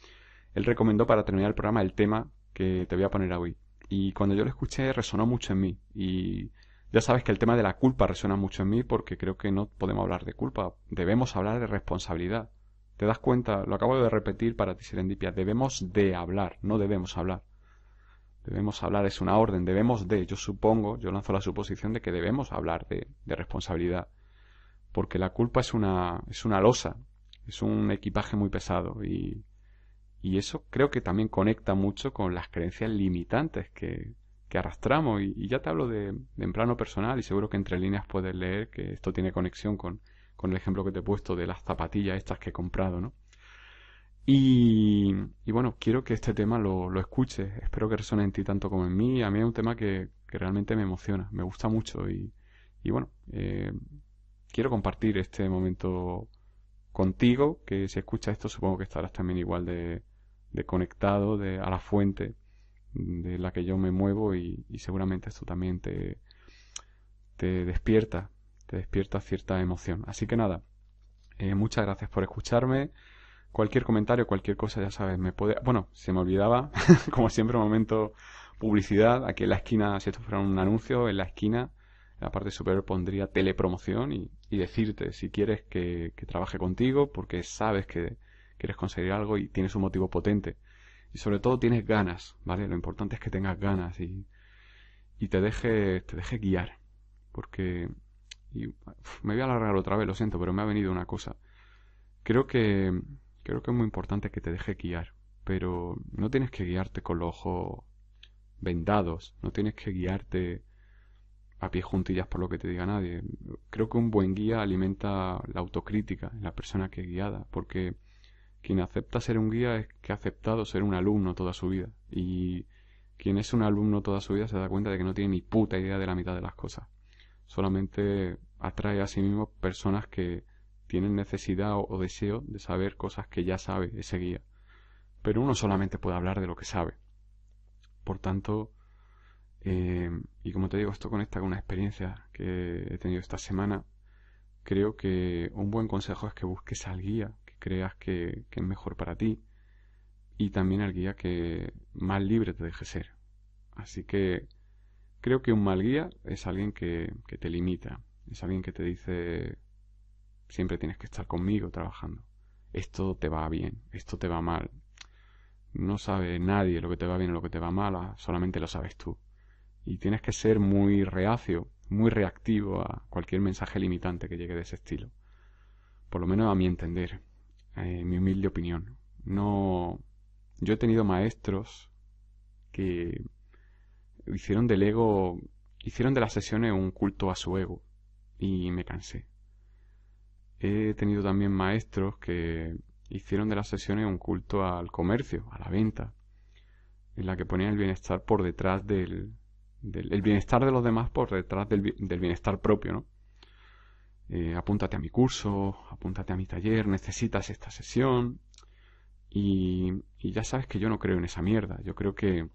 él recomendó para terminar el programa el tema que te voy a poner hoy. Y cuando yo lo escuché resonó mucho en mí. Y ya sabes que el tema de la culpa resuena mucho en mí porque creo que no podemos hablar de culpa, debemos hablar de responsabilidad. ¿Te das cuenta? Lo acabo de repetir para ti, Serendipia. Debemos de hablar, no debemos hablar. Debemos hablar, es una orden, debemos de. Yo supongo, yo lanzo la suposición de que debemos hablar de, responsabilidad. Porque la culpa es una, es una losa, es un equipaje muy pesado y, y eso creo que también conecta mucho con las creencias limitantes que, que arrastramos. Y, ya te hablo de, de, en plano personal y seguro que entre líneas puedes leer que esto tiene conexión con con el ejemplo que te he puesto de las zapatillas estas que he comprado, ¿no? Y, bueno, quiero que este tema lo, lo escuches, espero que resuene en ti tanto como en mí, a mí es un tema que, realmente me emociona, me gusta mucho y, bueno, eh, quiero compartir este momento contigo, que si escuchas esto supongo que estarás también igual de, conectado de, a la fuente de la que yo me muevo y, seguramente esto también te despierta te despierta cierta emoción. Así que nada, eh, muchas gracias por escucharme. Cualquier comentario, cualquier cosa, ya sabes, me puede... Bueno, se me olvidaba, como siempre, un momento publicidad. Aquí en la esquina, si esto fuera un anuncio, en la esquina, en la parte superior pondría telepromoción y, decirte si quieres que, trabaje contigo porque sabes que quieres conseguir algo y tienes un motivo potente. Y sobre todo tienes ganas, ¿vale? Lo importante es que tengas ganas y, te, deje te deje guiar. Porque y me voy a alargar otra vez, lo siento, pero me ha venido una cosa. Creo que, creo que es muy importante que te deje guiar, pero no tienes que guiarte con los ojos vendados, no tienes que guiarte a pie juntillas por lo que te diga nadie. Creo que un buen guía alimenta la autocrítica en la persona que es guiada, porque quien acepta ser un guía es que ha aceptado ser un alumno toda su vida. Y quien es un alumno toda su vida se da cuenta de que no tiene ni puta idea de la mitad de las cosas solamente atrae a sí mismo personas que tienen necesidad o, deseo de saber cosas que ya sabe ese guía. Pero uno solamente puede hablar de lo que sabe. Por tanto, eh, y como te digo, esto conecta con una experiencia que he tenido esta semana. Creo que un buen consejo es que busques al guía que creas que es mejor para ti y también al guía que más libre te deje ser. Así que Creo que un mal guía es alguien que, te limita, es alguien que te dice siempre tienes que estar conmigo trabajando. Esto te va bien, esto te va mal. No sabe nadie lo que te va bien o lo que te va mal, ah, solamente lo sabes tú. Y tienes que ser muy reacio, muy reactivo a cualquier mensaje limitante que llegue de ese estilo. Por lo menos a mi entender, en eh, mi humilde opinión. No. Yo he tenido maestros que hicieron del ego, hicieron de las sesiones un culto a su ego y me cansé. He tenido también maestros que hicieron de las sesiones un culto al comercio, a la venta, en la que ponían el bienestar por detrás del, el bienestar de los demás por detrás del, del bienestar propio, ¿no? Eh, apúntate a mi curso, apúntate a mi taller, necesitas esta sesión. Y, y ya sabes que yo no creo en esa mierda. Yo creo que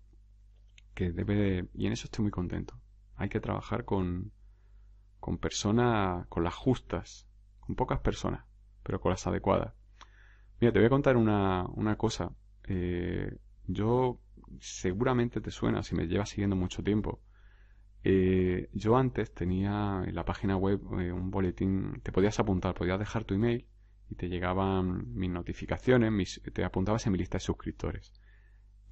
que debe de, y en eso estoy muy contento. Hay que trabajar con, con personas, con las justas, con pocas personas, pero con las adecuadas. Mira, te voy a contar una, una cosa. Eh, yo seguramente te suena si me llevas siguiendo mucho tiempo. Eh, yo antes tenía en la página web eh, un boletín, te podías apuntar, podías dejar tu email y te llegaban mis notificaciones, te apuntabas en mi lista de suscriptores.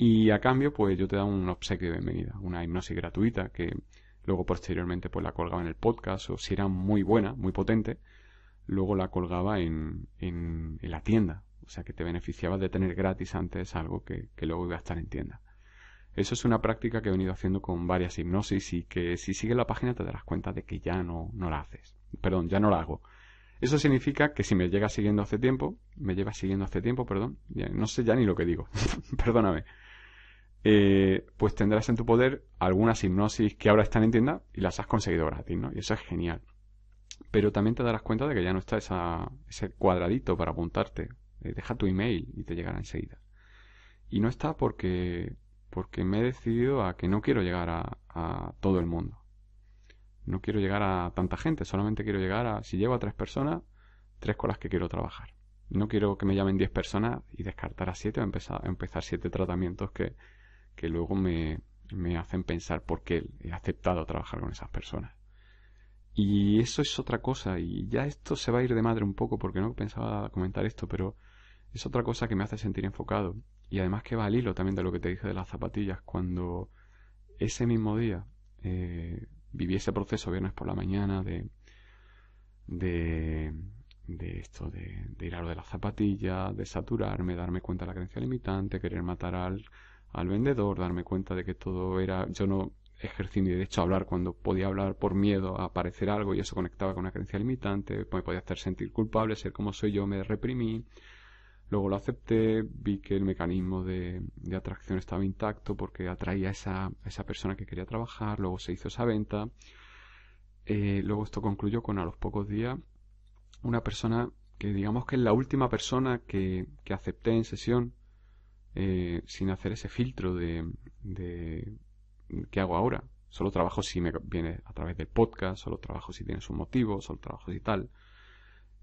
Y a cambio, pues yo te daba un obsequio de bienvenida, una hipnosis gratuita que luego posteriormente pues la colgaba en el podcast o si era muy buena, muy potente, luego la colgaba en, en, la tienda. O sea que te beneficiaba de tener gratis antes algo que, luego iba a estar en tienda. Eso es una práctica que he venido haciendo con varias hipnosis y que si sigues la página te darás cuenta de que ya no, no la haces. Perdón, ya no la hago. Eso significa que si me llegas siguiendo hace tiempo, me llevas siguiendo hace tiempo, perdón, no sé ya ni lo que digo, perdóname. Eh, pues tendrás en tu poder algunas hipnosis que ahora están en tienda y las has conseguido gratis, ¿no? Y eso es genial. Pero también te darás cuenta de que ya no está ese cuadradito para apuntarte. Eh, deja tu email y te llegará enseguida. Y no está porque, porque me he decidido a que no quiero llegar a, a todo el mundo. No quiero llegar a tanta gente, solamente quiero llegar a, si llevo a tres personas, tres con las que quiero trabajar. No quiero que me llamen diez personas y descartar a siete o empezar, empezar siete tratamientos que, que luego me, me hacen pensar por qué he aceptado trabajar con esas personas. Y eso es otra cosa, y ya esto se va a ir de madre un poco porque no pensaba comentar esto, pero es otra cosa que me hace sentir enfocado. Y además que va al hilo también de lo que te dije de las zapatillas. Cuando ese mismo día eh, viví ese proceso viernes por la mañana de, de, esto, de, de ir a lo de las zapatillas, de saturarme, darme cuenta de la creencia limitante, querer matar al al vendedor, darme cuenta de que todo era, yo no ejercí mi derecho a hablar cuando podía hablar por miedo a aparecer algo y eso conectaba con una creencia limitante, me podía hacer sentir culpable, ser como soy yo, me reprimí. Luego lo acepté, vi que el mecanismo de, atracción estaba intacto porque atraía a esa, persona que quería trabajar, luego se hizo esa venta. Eh, luego esto concluyó con a los pocos días una persona que digamos que es la última persona que, que acepté en sesión eh, sin hacer ese filtro de, de qué hago ahora. Solo trabajo si me viene a través del podcast, solo trabajo si tiene un motivo, solo trabajo si tal.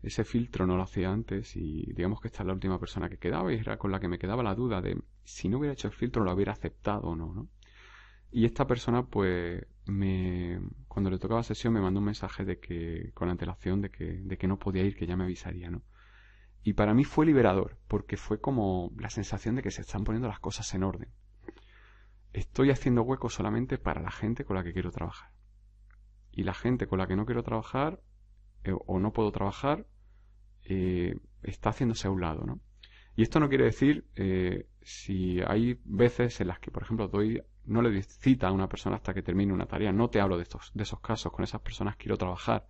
Ese filtro no lo hacía antes y digamos que esta es la última persona que quedaba y era con la que me quedaba la duda de si no hubiera hecho el filtro lo hubiera aceptado o no, ¿no? Y esta persona pues me cuando le tocaba sesión me mandó un mensaje de que con antelación de que, de que no podía ir, que ya me avisaría, ¿no? Y para mí fue liberador, porque fue como la sensación de que se están poniendo las cosas en orden. Estoy haciendo hueco solamente para la gente con la que quiero trabajar. Y la gente con la que no quiero trabajar eh, o no puedo trabajar eh, está haciéndose a un lado, ¿no? Y esto no quiere decir eh, si hay veces en las que, por ejemplo, doy, no le doy cita a una persona hasta que termine una tarea. No te hablo de, estos, de esos casos. Con esas personas quiero trabajar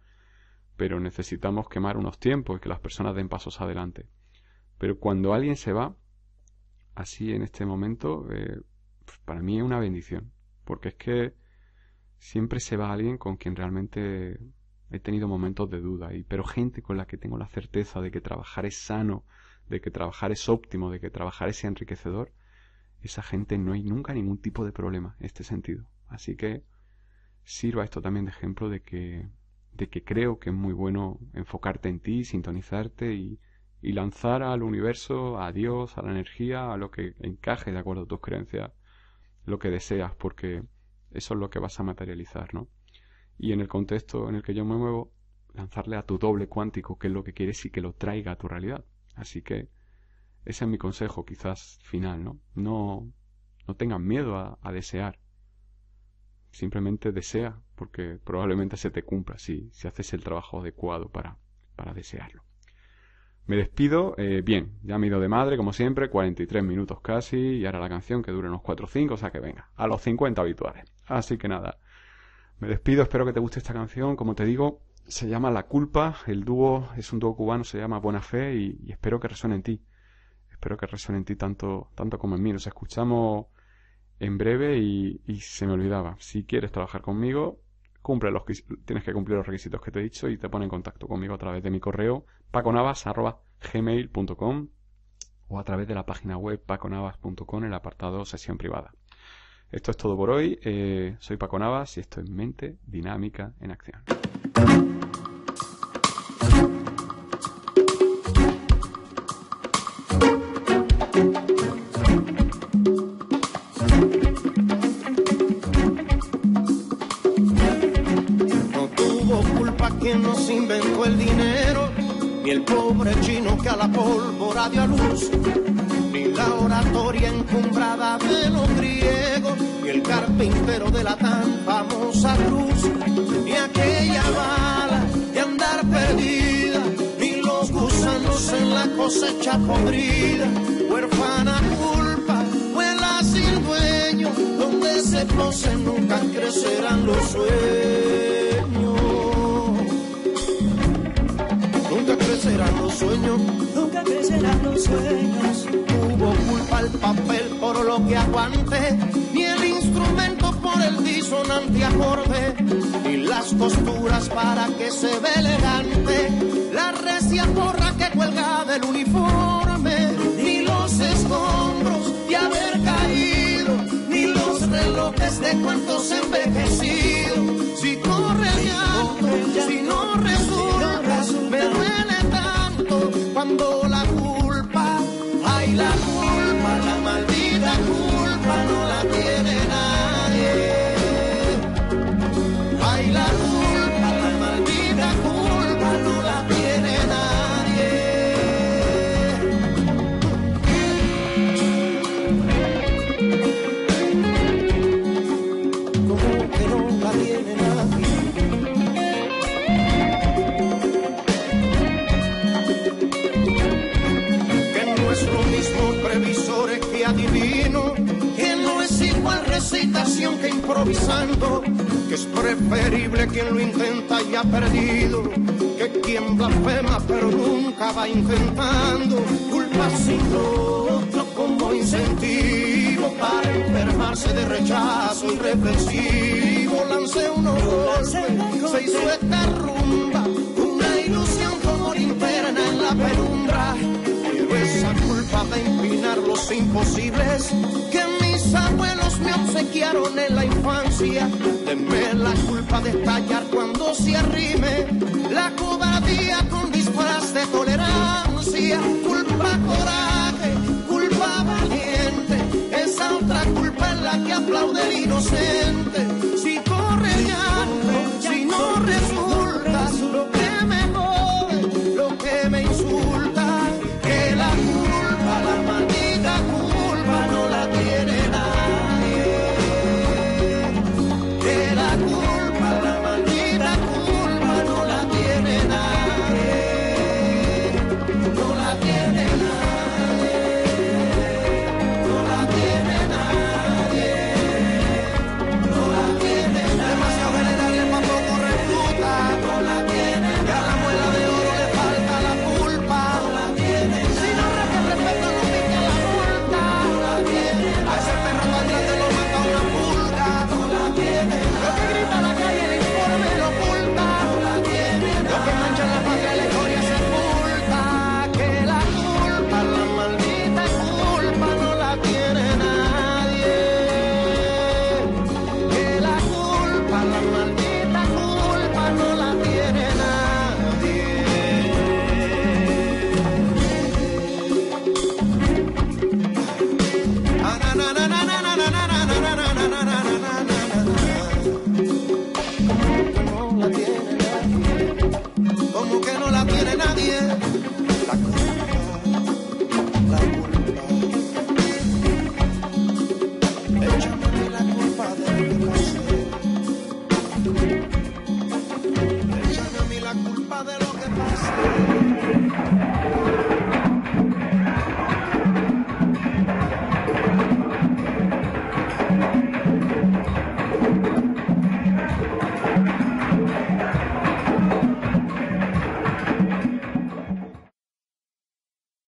pero necesitamos quemar unos tiempos y que las personas den pasos adelante. Pero cuando alguien se va, así en este momento, eh, pues para mí es una bendición, porque es que siempre se va alguien con quien realmente he tenido momentos de duda, y, pero gente con la que tengo la certeza de que trabajar es sano, de que trabajar es óptimo, de que trabajar es enriquecedor, esa gente no hay nunca ningún tipo de problema en este sentido. Así que sirva esto también de ejemplo de que de que creo que es muy bueno enfocarte en ti, sintonizarte y, y lanzar al universo, a Dios, a la energía, a lo que encaje de acuerdo a tus creencias, lo que deseas, porque eso es lo que vas a materializar, ¿no? Y en el contexto en el que yo me muevo, lanzarle a tu doble cuántico, que es lo que quieres y que lo traiga a tu realidad. Así que ese es mi consejo, quizás final, ¿no? No, no tengas miedo a, a desear. Simplemente desea porque probablemente se te cumpla si, si haces el trabajo adecuado para, para desearlo. Me despido, eh, bien, ya me he ido de madre como siempre, 43 minutos casi, y ahora la canción que dure unos 4 o 5, o sea que venga, a los 50 habituales. Así que nada, me despido, espero que te guste esta canción, como te digo, se llama La Culpa, el dúo es un dúo cubano, se llama Buena Fe y, espero que resuene en ti, espero que resuene en ti tanto, tanto como en mí, nos escuchamos en breve y, y se me olvidaba, si quieres trabajar conmigo, cumple tienes que cumplir los requisitos que te he dicho y te pone en contacto conmigo a través de mi correo paconavas.gmail.com o a través de la página web paconavas.com en el apartado sesión privada. Esto es todo por hoy. Eh, soy Paco Navas y esto es Mente Dinámica en Acción. Ni la oratoria encumbrada de los griegos, ni el carpintero de la tan famosa cruz, ni aquella bala de andar perdida, ni los gusanos en la cosecha podrida, huérfana culpa, vuela sin dueño, donde se posen nunca crecerán los sueños. nunca crecerán los sueños serán los sueños. Hubo culpa el papel por lo que aguante, ni el instrumento por el disonante acorde, ni las costuras para que se ve elegante, la recia porra que cuelga del uniforme, ni los escombros de haber caído, ni los relojes de cuantos envejecidos, si corre el si no resulta. inventando culpas sin otro como incentivo para enfermarse de rechazo y Lancé unos golpes, se hizo esta rumba, una ilusión como interna en la penumbra. Pero esa culpa de empinar los imposibles que mis abuelos me obsequiaron en la infancia. Denme la culpa de estallar cuando se arrime la cobardía con de tolerancia, culpa coraje, culpa valiente, esa otra culpa es la que aplaude el inocente.